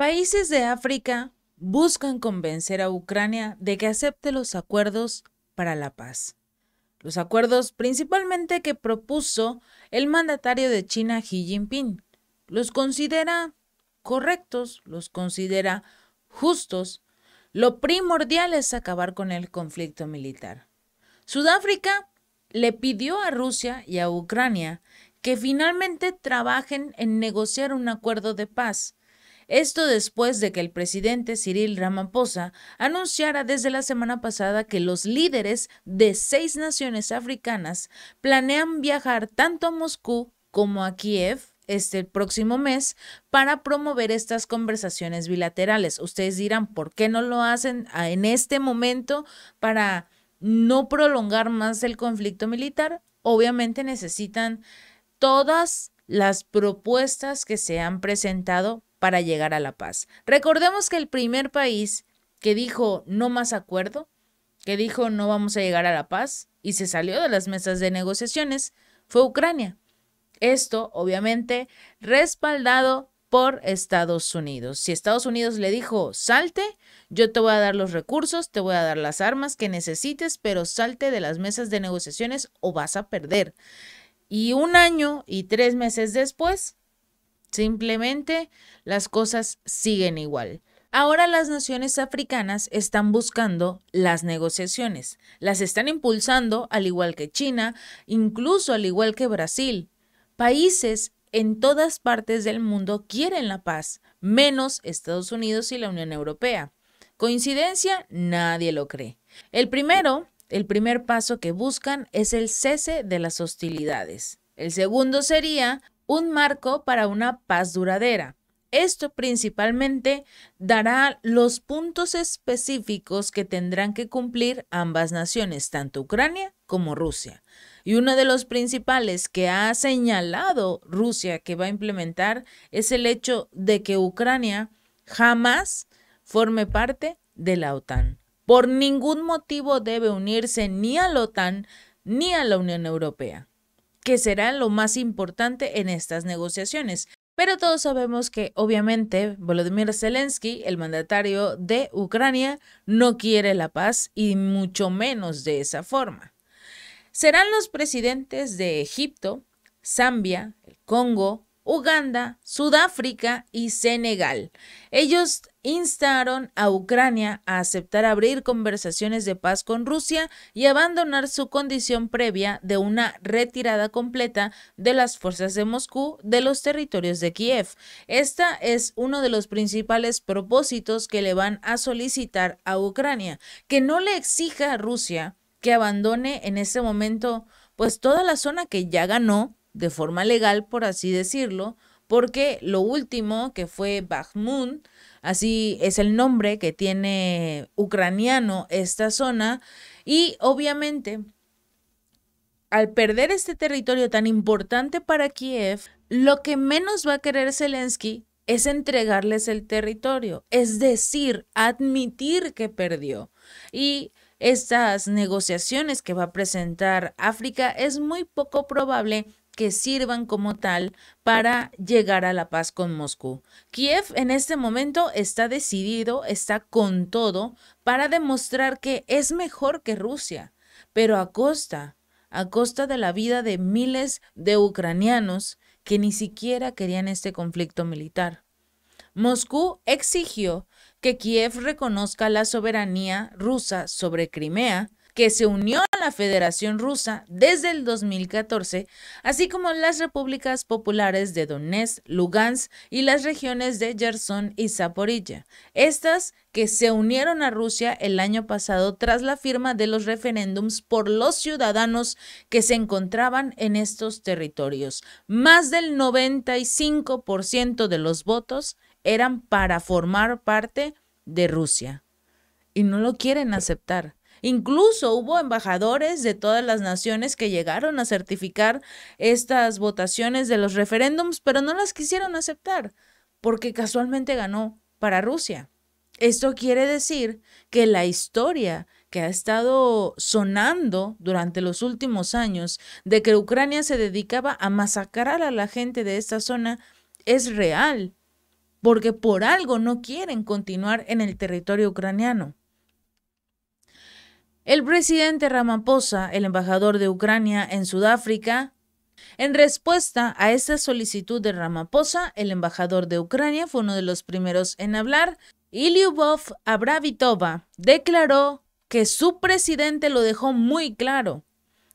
Países de África buscan convencer a Ucrania de que acepte los acuerdos para la paz. Los acuerdos principalmente que propuso el mandatario de China Xi Jinping. Los considera correctos, los considera justos. Lo primordial es acabar con el conflicto militar. Sudáfrica le pidió a Rusia y a Ucrania que finalmente trabajen en negociar un acuerdo de paz esto después de que el presidente Cyril Ramaphosa anunciara desde la semana pasada que los líderes de seis naciones africanas planean viajar tanto a Moscú como a Kiev este próximo mes para promover estas conversaciones bilaterales. Ustedes dirán, ¿por qué no lo hacen en este momento para no prolongar más el conflicto militar? Obviamente necesitan todas las propuestas que se han presentado para llegar a la paz. Recordemos que el primer país que dijo no más acuerdo, que dijo no vamos a llegar a la paz y se salió de las mesas de negociaciones, fue Ucrania. Esto, obviamente, respaldado por Estados Unidos. Si Estados Unidos le dijo, salte, yo te voy a dar los recursos, te voy a dar las armas que necesites, pero salte de las mesas de negociaciones o vas a perder. Y un año y tres meses después, Simplemente las cosas siguen igual. Ahora las naciones africanas están buscando las negociaciones, las están impulsando, al igual que China, incluso al igual que Brasil. Países en todas partes del mundo quieren la paz, menos Estados Unidos y la Unión Europea. ¿Coincidencia? Nadie lo cree. El primero, el primer paso que buscan es el cese de las hostilidades. El segundo sería un marco para una paz duradera. Esto principalmente dará los puntos específicos que tendrán que cumplir ambas naciones, tanto Ucrania como Rusia. Y uno de los principales que ha señalado Rusia que va a implementar es el hecho de que Ucrania jamás forme parte de la OTAN. Por ningún motivo debe unirse ni a la OTAN ni a la Unión Europea que será lo más importante en estas negociaciones. Pero todos sabemos que obviamente Volodymyr Zelensky, el mandatario de Ucrania, no quiere la paz y mucho menos de esa forma. Serán los presidentes de Egipto, Zambia, el Congo, Uganda, Sudáfrica y Senegal. Ellos instaron a Ucrania a aceptar abrir conversaciones de paz con Rusia y abandonar su condición previa de una retirada completa de las fuerzas de Moscú de los territorios de Kiev. Esta es uno de los principales propósitos que le van a solicitar a Ucrania, que no le exija a Rusia que abandone en ese momento pues toda la zona que ya ganó de forma legal, por así decirlo, porque lo último, que fue Bakhmut, así es el nombre que tiene ucraniano esta zona, y obviamente al perder este territorio tan importante para Kiev, lo que menos va a querer Zelensky es entregarles el territorio, es decir, admitir que perdió. Y estas negociaciones que va a presentar África es muy poco probable que sirvan como tal para llegar a la paz con Moscú. Kiev en este momento está decidido, está con todo para demostrar que es mejor que Rusia, pero a costa, a costa de la vida de miles de ucranianos que ni siquiera querían este conflicto militar. Moscú exigió que Kiev reconozca la soberanía rusa sobre Crimea que se unió a la Federación Rusa desde el 2014, así como las repúblicas populares de Donetsk, Lugansk y las regiones de Gerson y Zaporilla. Estas que se unieron a Rusia el año pasado tras la firma de los referéndums por los ciudadanos que se encontraban en estos territorios. Más del 95% de los votos eran para formar parte de Rusia y no lo quieren aceptar. Incluso hubo embajadores de todas las naciones que llegaron a certificar estas votaciones de los referéndums, pero no las quisieron aceptar porque casualmente ganó para Rusia. Esto quiere decir que la historia que ha estado sonando durante los últimos años de que Ucrania se dedicaba a masacrar a la gente de esta zona es real, porque por algo no quieren continuar en el territorio ucraniano. El presidente Ramaphosa, el embajador de Ucrania en Sudáfrica, en respuesta a esta solicitud de Ramaphosa, el embajador de Ucrania fue uno de los primeros en hablar Ilyubov Abravitova declaró que su presidente lo dejó muy claro.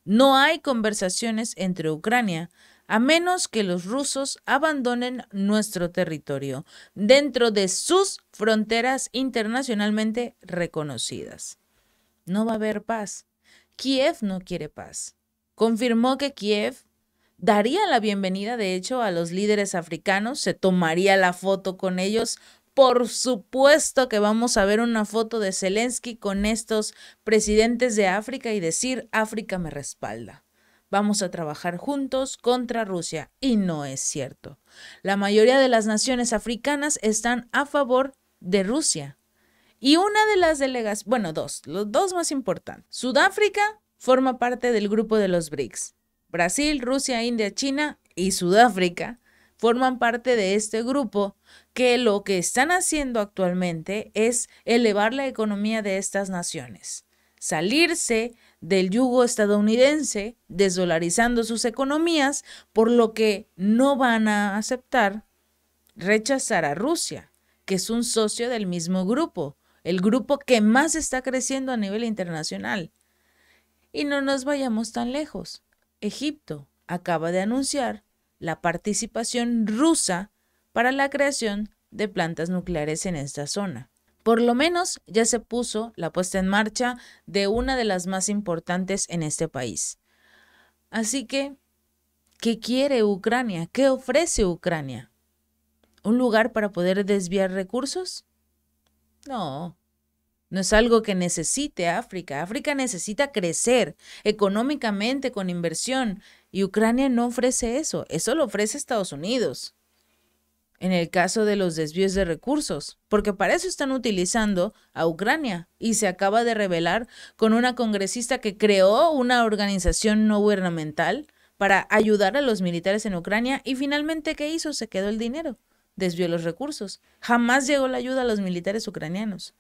No hay conversaciones entre Ucrania, a menos que los rusos abandonen nuestro territorio, dentro de sus fronteras internacionalmente reconocidas. No va a haber paz. Kiev no quiere paz. Confirmó que Kiev daría la bienvenida, de hecho, a los líderes africanos, se tomaría la foto con ellos. Por supuesto que vamos a ver una foto de Zelensky con estos presidentes de África y decir, África me respalda. Vamos a trabajar juntos contra Rusia. Y no es cierto. La mayoría de las naciones africanas están a favor de Rusia. Y una de las delegaciones, bueno, dos, los dos más importantes. Sudáfrica forma parte del grupo de los BRICS. Brasil, Rusia, India, China y Sudáfrica forman parte de este grupo que lo que están haciendo actualmente es elevar la economía de estas naciones, salirse del yugo estadounidense, desdolarizando sus economías, por lo que no van a aceptar rechazar a Rusia, que es un socio del mismo grupo, el grupo que más está creciendo a nivel internacional. Y no nos vayamos tan lejos. Egipto acaba de anunciar la participación rusa para la creación de plantas nucleares en esta zona. Por lo menos ya se puso la puesta en marcha de una de las más importantes en este país. Así que, ¿qué quiere Ucrania? ¿Qué ofrece Ucrania? ¿Un lugar para poder desviar recursos? No, no es algo que necesite África. África necesita crecer económicamente con inversión y Ucrania no ofrece eso. Eso lo ofrece Estados Unidos. En el caso de los desvíos de recursos, porque para eso están utilizando a Ucrania y se acaba de revelar con una congresista que creó una organización no gubernamental para ayudar a los militares en Ucrania y finalmente ¿qué hizo? Se quedó el dinero desvió los recursos. Jamás llegó la ayuda a los militares ucranianos.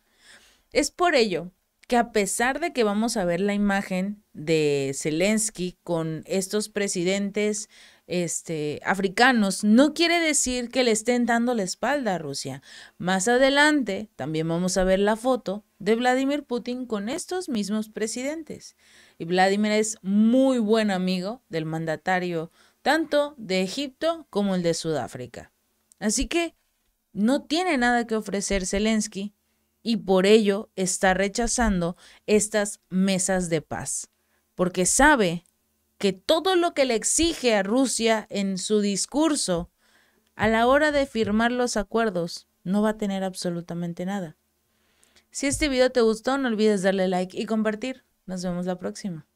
Es por ello que a pesar de que vamos a ver la imagen de Zelensky con estos presidentes este, africanos, no quiere decir que le estén dando la espalda a Rusia. Más adelante también vamos a ver la foto de Vladimir Putin con estos mismos presidentes. Y Vladimir es muy buen amigo del mandatario tanto de Egipto como el de Sudáfrica. Así que no tiene nada que ofrecer Zelensky y por ello está rechazando estas mesas de paz, porque sabe que todo lo que le exige a Rusia en su discurso a la hora de firmar los acuerdos no va a tener absolutamente nada. Si este video te gustó, no olvides darle like y compartir. Nos vemos la próxima.